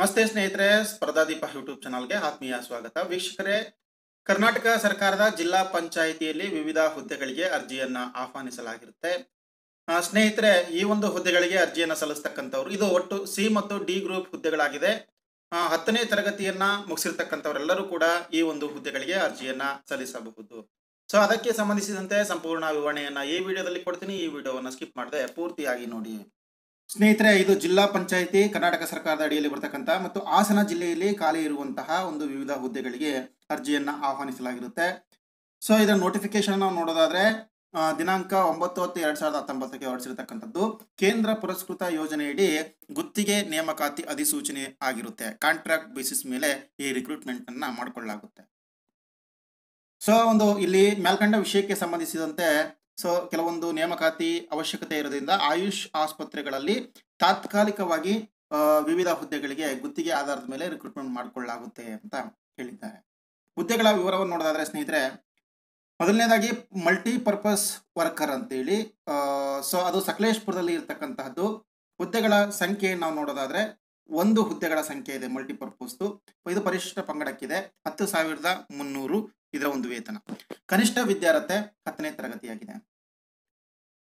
ನಮಸ್ತೆ ಸ್ನೇಹಿತರೆ ಸ್ಪರ್ಧಾದೀಪ ಯೂಟ್ಯೂಬ್ ಚಾನಲ್ಗೆ ಆತ್ಮೀಯ ಸ್ವಾಗತ ವೀಕ್ಷಕರೇ ಕರ್ನಾಟಕ ಸರ್ಕಾರದ ಜಿಲ್ಲಾ ಪಂಚಾಯಿತಿಯಲ್ಲಿ ವಿವಿಧ ಹುದ್ದೆಗಳಿಗೆ ಅರ್ಜಿಯನ್ನ ಆಹ್ವಾನಿಸಲಾಗಿರುತ್ತೆ ಸ್ನೇಹಿತರೆ ಈ ಒಂದು ಹುದ್ದೆಗಳಿಗೆ ಅರ್ಜಿಯನ್ನು ಸಲ್ಲಿಸ್ತಕ್ಕಂಥವ್ರು ಇದು ಒಟ್ಟು ಸಿ ಮತ್ತು ಡಿ ಗ್ರೂಪ್ ಹುದ್ದೆಗಳಾಗಿದೆ ಹತ್ತನೇ ತರಗತಿಯನ್ನ ಮುಗಿಸಿರ್ತಕ್ಕಂಥವರೆಲ್ಲರೂ ಕೂಡ ಈ ಒಂದು ಹುದ್ದೆಗಳಿಗೆ ಅರ್ಜಿಯನ್ನ ಸಲ್ಲಿಸಬಹುದು ಸೊ ಅದಕ್ಕೆ ಸಂಬಂಧಿಸಿದಂತೆ ಸಂಪೂರ್ಣ ವಿವರಣೆಯನ್ನ ಈ ವಿಡಿಯೋದಲ್ಲಿ ಕೊಡ್ತೀನಿ ಈ ವಿಡಿಯೋವನ್ನು ಸ್ಕಿಪ್ ಮಾಡದೆ ಪೂರ್ತಿಯಾಗಿ ನೋಡಿ ಸ್ನೇಹಿತರೆ ಇದು ಜಿಲ್ಲಾ ಪಂಚಾಯಿತಿ ಕರ್ನಾಟಕ ಸರ್ಕಾರದ ಅಡಿಯಲ್ಲಿ ಬರ್ತಕ್ಕಂಥ ಮತ್ತು ಹಾಸನ ಜಿಲ್ಲೆಯಲ್ಲಿ ಖಾಲಿ ಇರುವಂತಹ ಒಂದು ವಿವಿಧ ಹುದ್ದೆಗಳಿಗೆ ಅರ್ಜಿಯನ್ನು ಆಹ್ವಾನಿಸಲಾಗಿರುತ್ತೆ ಸೊ ಇದರ ನೋಟಿಫಿಕೇಶನ್ ನಾವು ನೋಡೋದಾದ್ರೆ ದಿನಾಂಕ ಒಂಬತ್ತು ಹತ್ತು ಎರಡ್ ಸಾವಿರದ ಹತ್ತೊಂಬತ್ತಕ್ಕೆ ಹೊರಡಿಸಿರತಕ್ಕಂಥದ್ದು ಕೇಂದ್ರ ಪುರಸ್ಕೃತ ಯೋಜನೆಯಡಿ ಗುತ್ತಿಗೆ ನೇಮಕಾತಿ ಅಧಿಸೂಚನೆ ಆಗಿರುತ್ತೆ ಕಾಂಟ್ರಾಕ್ಟ್ ಬೇಸಿಸ್ ಮೇಲೆ ಈ ರಿಕ್ರೂಟ್ಮೆಂಟ್ ಅನ್ನ ಮಾಡಿಕೊಳ್ಳಲಾಗುತ್ತೆ ಸೊ ಒಂದು ಇಲ್ಲಿ ಮೇಲ್ಕಂಡ ವಿಷಯಕ್ಕೆ ಸಂಬಂಧಿಸಿದಂತೆ ಸೊ ಕೆಲವೊಂದು ನೇಮಕಾತಿ ಅವಶ್ಯಕತೆ ಇರೋದ್ರಿಂದ ಆಯುಷ್ ಆಸ್ಪತ್ರೆಗಳಲ್ಲಿ ತಾತ್ಕಾಲಿಕವಾಗಿ ವಿವಿಧ ಹುದ್ದೆಗಳಿಗೆ ಗುತ್ತಿಗೆ ಆಧಾರದ ಮೇಲೆ ರಿಕ್ರೂಟ್ಮೆಂಟ್ ಮಾಡಿಕೊಳ್ಳಲಾಗುತ್ತೆ ಅಂತ ಹೇಳಿದ್ದಾರೆ ಹುದ್ದೆಗಳ ವಿವರವನ್ನು ನೋಡೋದಾದ್ರೆ ಸ್ನೇಹಿತರೆ ಮೊದಲನೇದಾಗಿ ಮಲ್ಟಿಪರ್ಪಸ್ ವರ್ಕರ್ ಅಂತೇಳಿ ಸೊ ಅದು ಸಕಲೇಶ್ಪುರದಲ್ಲಿ ಇರತಕ್ಕಂತಹದ್ದು ಹುದ್ದೆಗಳ ಸಂಖ್ಯೆ ನಾವು ನೋಡೋದಾದ್ರೆ ಒಂದು ಹುದ್ದೆಗಳ ಸಂಖ್ಯೆ ಇದೆ ಮಲ್ಟಿಪರ್ಪಸ್ದು ಇದು ಪರಿಶಿಷ್ಟ ಪಂಗಡಕ್ಕಿದೆ ಹತ್ತು ಸಾವಿರದ ಮುನ್ನೂರು ಇದರ ಒಂದು ವೇತನ ಕನಿಷ್ಠ ವಿದ್ಯಾರ್ಹತೆ ಹತ್ತನೇ ತರಗತಿಯಾಗಿದೆ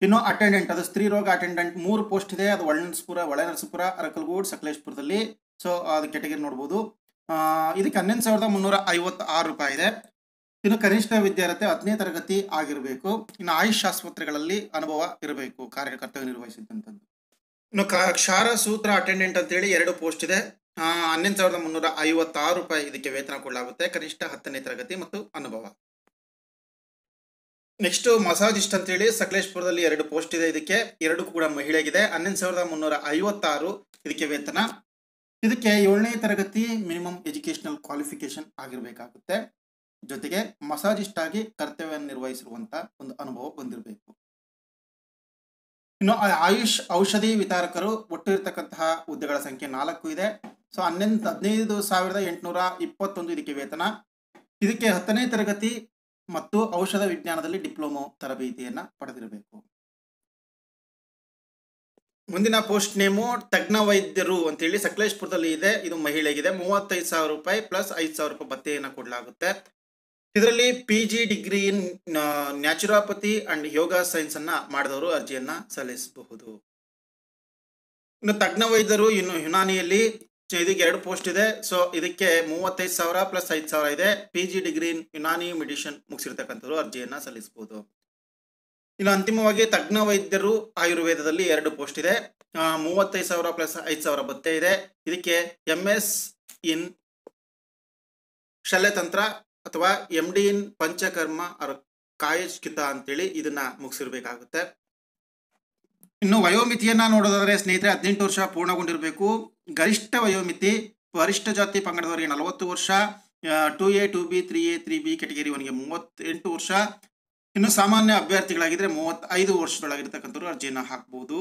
ಇನ್ನು ಅಟೆಂಡೆಂಟ್ ಅದು ಸ್ತ್ರೀ ರೋಗ ಅಟೆಂಡೆಂಟ್ ಮೂರು ಪೋಸ್ಟ್ ಇದೆ ಅದು ಒಳನರಸಪುರ ಒಳನರಸಪುರ ಅರಕಲ್ಗೂಡ್ ಸಕಲೇಶ್ಪುರದಲ್ಲಿ ಸೊ ಅದು ಕೆಟಗರಿ ನೋಡಬಹುದು ಇದಕ್ಕೆ ಹನ್ನೊಂದು ಸಾವಿರದ ಮುನ್ನೂರ ಆರು ರೂಪಾಯಿ ಇದೆ ಇನ್ನು ಕನಿಷ್ಠ ವಿದ್ಯಾರ್ಥಿ ಹತ್ತನೇ ತರಗತಿ ಆಗಿರಬೇಕು ಇನ್ನು ಆಯುಷ್ ಆಸ್ಪತ್ರೆಗಳಲ್ಲಿ ಅನುಭವ ಇರಬೇಕು ಕಾರ್ಯಕರ್ತವ್ಯ ನಿರ್ವಹಿಸಿದಂಥದ್ದು ಇನ್ನು ಕ್ಷಾರ ಸೂತ್ರ ಅಟೆಂಡೆಂಟ್ ಅಂತೇಳಿ ಎರಡು ಪೋಸ್ಟ್ ಇದೆ ಹನ್ನೊಂದು ಸಾವಿರದ ಮುನ್ನೂರ ಐವತ್ತಾರು ರೂಪಾಯಿ ಇದಕ್ಕೆ ವೇತನ ಕೊಡಲಾಗುತ್ತೆ ಕನಿಷ್ಠ ಹತ್ತನೇ ತರಗತಿ ಮತ್ತು ಅನುಭವ ನೆಕ್ಸ್ಟು ಮಸಾಜಿಸ್ಟ್ ಹೇಳಿ ಸಕಲೇಶ್ಪುರದಲ್ಲಿ ಎರಡು ಪೋಸ್ಟ್ ಇದೆ ಇದಕ್ಕೆ ಎರಡು ಕೂಡ ಮಹಿಳೆಗಿದೆ ಹನ್ನೊಂದು ಸಾವಿರದ ಮುನ್ನೂರ ಐವತ್ತಾರು ಇದಕ್ಕೆ ವೇತನ ಇದಕ್ಕೆ ಏಳನೇ ತರಗತಿ ಮಿನಿಮಮ್ ಎಜುಕೇಶನಲ್ ಕ್ವಾಲಿಫಿಕೇಶನ್ ಆಗಿರಬೇಕಾಗುತ್ತೆ ಜೊತೆಗೆ ಮಸಾಜಿಸ್ಟ್ ಆಗಿ ಕರ್ತವ್ಯ ನಿರ್ವಹಿಸಿರುವಂತಹ ಒಂದು ಅನುಭವ ಬಂದಿರಬೇಕು ಇನ್ನು ಆಯುಷ್ ಔಷಧಿ ವಿತರಕರು ಒಟ್ಟು ಇರತಕ್ಕಂತಹ ಹುದ್ದೆಗಳ ಸಂಖ್ಯೆ ನಾಲ್ಕು ಇದೆ ಸೊ ಹನ್ನೊಂದು ಹದಿನೈದು ಸಾವಿರದ ಎಂಟುನೂರ ಇಪ್ಪತ್ತೊಂದು ಇದಕ್ಕೆ ವೇತನ ಇದಕ್ಕೆ ಹತ್ತನೇ ತರಗತಿ ಮತ್ತು ಔಷಧ ವಿಜ್ಞಾನದಲ್ಲಿ ಡಿಪ್ಲೊಮೊ ತರಬೇತಿಯನ್ನು ಪಡೆದಿರಬೇಕು ಮುಂದಿನ ಪೋಸ್ಟ್ ನೇಮು ತಜ್ಞ ವೈದ್ಯರು ಅಂತೇಳಿ ಸಕಲೇಶ್ಪುರದಲ್ಲಿ ಇದೆ ಇದು ಮಹಿಳೆಗಿದೆ ಮೂವತ್ತೈದು ಸಾವಿರ ರೂಪಾಯಿ ಪ್ಲಸ್ ಐದು ಸಾವಿರ ರೂಪಾಯಿ ಭತ್ತೆಯನ್ನು ಕೊಡಲಾಗುತ್ತೆ ಇದರಲ್ಲಿ P G degree in naturopathy and yoga science ಅನ್ನ ಮಾಡಿದವರು ಅರ್ಜಿಯನ್ನ ಸಲ್ಲಿಸಬಹುದು ಇನ್ನು ತಜ್ಞ ವೈದ್ಯರು ಇನ್ನು ಯುನಾನಿಯಲ್ಲಿ ಇದಕ್ಕೆ ಎರಡು ಪೋಸ್ಟ್ ಇದೆ ಸೊ ಇದಕ್ಕೆ ಮೂವತ್ತೈದು ಸಾವಿರ ಪ್ಲಸ್ ಐದು ಸಾವಿರ ಇದೆ P G degree Unani medicine ಮುಗಿಸಿರ್ತಕ್ಕಂಥವ್ರು ಅರ್ಜಿಯನ್ನು ಸಲ್ಲಿಸಬಹುದು ಇನ್ನು ಅಂತಿಮವಾಗಿ ತಜ್ಞ ವೈದ್ಯರು ಆಯುರ್ವೇದದಲ್ಲಿ ಎರಡು ಪೋಸ್ಟ್ ಇದೆ ಮೂವತ್ತೈದು ಸಾವಿರ ಪ್ಲಸ್ ಐದು ಸಾವಿರ ಭತ್ತೆ ಇದೆ ಇದಕ್ಕೆ ಎಂ ಎಸ್ ಇನ್ ಶಲ್ಯತಂತ್ರ ಅಥವಾ M D in Panchakarma or Kayachikitsa ಅಂತೇಳಿ ಇದನ್ನ ಮುಗಿಸಿರ್ಬೇಕಾಗುತ್ತೆ ಇನ್ನು ವಯೋಮಿತಿಯನ್ನ ನೋಡೋದಾದ್ರೆ ಸ್ನೇಹಿತರೆ ಹದಿನೆಂಟು ವರ್ಷ ಪೂರ್ಣಗೊಂಡಿರಬೇಕು ಗರಿಷ್ಠ ವಯೋಮಿತಿ ವರಿಷ್ಠ ಜಾತಿ ಪಂಗಡದವರಿಗೆ ನಲವತ್ತು ವರ್ಷ two A two B three A three B category ಅವನಿಗೆ ಮೂವತ್ತೆಂಟು ವರ್ಷ ಇನ್ನು ಸಾಮಾನ್ಯ ಅಭ್ಯರ್ಥಿಗಳಾಗಿದ್ರೆ ಮೂವತ್ತೈದು ವರ್ಷದೊಳಗಿರ್ತಕ್ಕಂಥವ್ರು ಅರ್ಜಿಯನ್ನ ಹಾಕಬಹುದು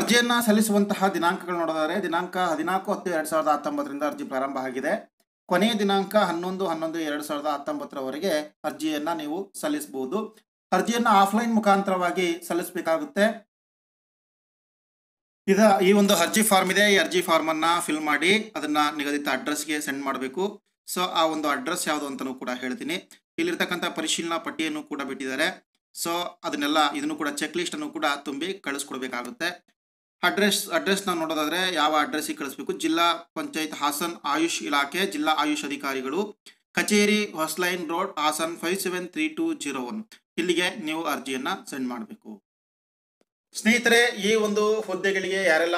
ಅರ್ಜಿಯನ್ನ ಸಲ್ಲಿಸುವಂತಹ ದಿನಾಂಕಗಳು ನೋಡೋದಾದರೆ ದಿನಾಂಕ ಹದಿನಾಲ್ಕು ಹತ್ತು ಎರಡ್ ಸಾವಿರದ ಹತ್ತೊಂಬತ್ತರಿಂದ ಅರ್ಜಿ ಪ್ರಾರಂಭ ಆಗಿದೆ ಕೊನೆಯ ದಿನಾಂಕ ಹನ್ನೊಂದು ಹನ್ನೊಂದು ಎರಡು ಸಾವಿರದ ಹತ್ತೊಂಬತ್ತರವರೆಗೆ ಅರ್ಜಿಯನ್ನ ನೀವು ಸಲ್ಲಿಸಬಹುದು ಅರ್ಜಿಯನ್ನು ಆಫ್ಲೈನ್ ಮುಖಾಂತರವಾಗಿ ಸಲ್ಲಿಸಬೇಕಾಗುತ್ತೆ ಇದ ಈ ಒಂದು ಅರ್ಜಿ ಫಾರ್ಮ್ ಇದೆ ಈ ಅರ್ಜಿ ಫಾರ್ಮನ್ನು ಫಿಲ್ ಮಾಡಿ ಅದನ್ನು ನಿಗದಿತ ಅಡ್ರೆಸ್ಗೆ ಸೆಂಡ್ ಮಾಡಬೇಕು ಸೊ ಆ ಒಂದು ಅಡ್ರೆಸ್ ಯಾವುದು ಅಂತಲೂ ಕೂಡ ಹೇಳ್ತೀನಿ ಇಲ್ಲಿರ್ತಕ್ಕಂಥ ಪರಿಶೀಲನಾ ಪಟ್ಟಿಯನ್ನು ಕೂಡ ಬಿಟ್ಟಿದ್ದಾರೆ ಸೊ ಅದನ್ನೆಲ್ಲ ಇದನ್ನು ಕೂಡ ಚೆಕ್ ಲಿಸ್ಟ್ ಅನ್ನು ಕೂಡ ತುಂಬಿ ಕಳಿಸ್ಕೊಡ್ಬೇಕಾಗುತ್ತೆ ಅಡ್ರೆಸ್ ಅಡ್ರೆಸ್ನ ನೋಡೋದಾದರೆ ಯಾವ ಅಡ್ರೆಸ್ಸಿಗೆ ಕಳಿಸ್ಬೇಕು ಜಿಲ್ಲಾ ಪಂಚಾಯತ್ ಹಾಸನ್ ಆಯುಷ್ ಇಲಾಖೆ ಜಿಲ್ಲಾ ಆಯುಷ್ ಅಧಿಕಾರಿಗಳು ಕಚೇರಿ Hosline road Hassan five seven three two zero one ಇಲ್ಲಿಗೆ ನೀವು ಅರ್ಜಿಯನ್ನ ಸೆಂಡ್ ಮಾಡಬೇಕು ಸ್ನೇಹಿತರೆ ಈ ಒಂದು ಹುದ್ದೆಗಳಿಗೆ ಯಾರೆಲ್ಲ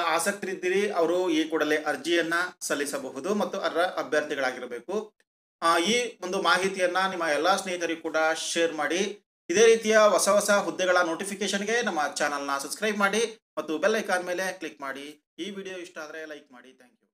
ಇದ್ದೀರಿ ಅವರು ಈ ಕೂಡಲೇ ಅರ್ಜಿಯನ್ನ ಸಲ್ಲಿಸಬಹುದು ಮತ್ತು ಅದರ ಅಭ್ಯರ್ಥಿಗಳಾಗಿರಬೇಕು ಈ ಒಂದು ಮಾಹಿತಿಯನ್ನ ನಿಮ್ಮ ಎಲ್ಲಾ ಸ್ನೇಹಿತರಿಗೂ ಕೂಡ ಶೇರ್ ಮಾಡಿ ಇದೇ ರೀತಿಯ ಹೊಸ ಹೊಸ ಹುದ್ದೆಗಳ ನೋಟಿಫಿಕೇಶನ್ಗೆ ನಮ್ಮ ಚಾನಲ್ನ ಸಬ್ಸ್ಕ್ರೈಬ್ ಮಾಡಿ ಮತ್ತು ಬೆಲ್ ಐಕಾನ್ ಮೇಲೆ ಕ್ಲಿಕ್ ಮಾಡಿ ಈ ವಿಡಿಯೋ ಇಷ್ಟ ಆದರೆ ಲೈಕ್ ಮಾಡಿ ಥ್ಯಾಂಕ್ ಯು